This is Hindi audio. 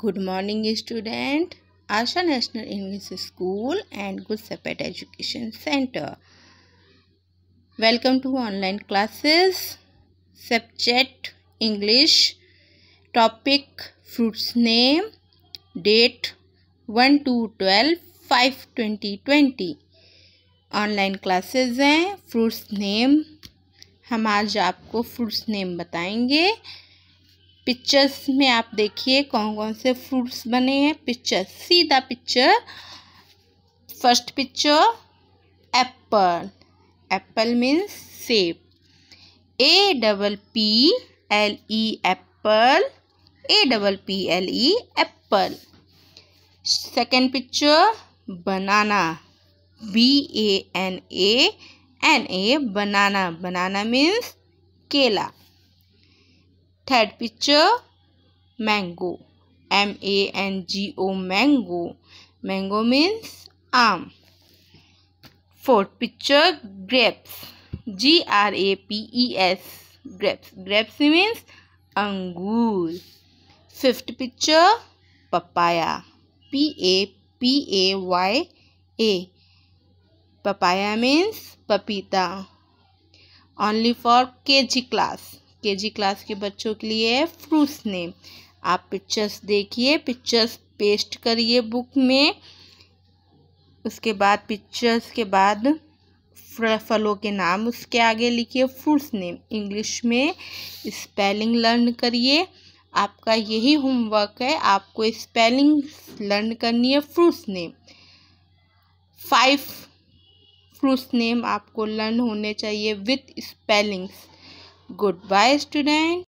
Good morning student Asha national English school and good सपेट education center welcome to online classes subject English topic fruits name date one two twelve five twenty twenty online classes हैं फ्रूट्स नेम हम आज आपको फ्रूट्स नेम बताएंगे पिक्चर्स में आप देखिए कौन कौन से फ्रूट्स बने हैं पिक्चर सीधा picture first picture apple apple means सेब A double P L E apple A double P L E apple second picture banana B A N A N A banana banana means केला third picture mango M A N G O mango mango means आम fourth picture grapes G R A P E S grapes grapes means अंगूर fifth picture papaya P A P A Y A papaya means पपीता only for K G class के जी क्लास के बच्चों के लिए है फ्रूट्स नेम आप पिक्चर्स देखिए पिक्चर्स पेस्ट करिए बुक में उसके बाद पिक्चर्स के बाद फलों के नाम उसके आगे लिखिए फ्रूट्स नेम इंग्लिश में स्पेलिंग लर्न करिए आपका यही होमवर्क है आपको स्पेलिंग लर्न करनी है fruits name five fruits name आपको लर्न होने चाहिए विथ स्पेलिंग्स Goodbye student.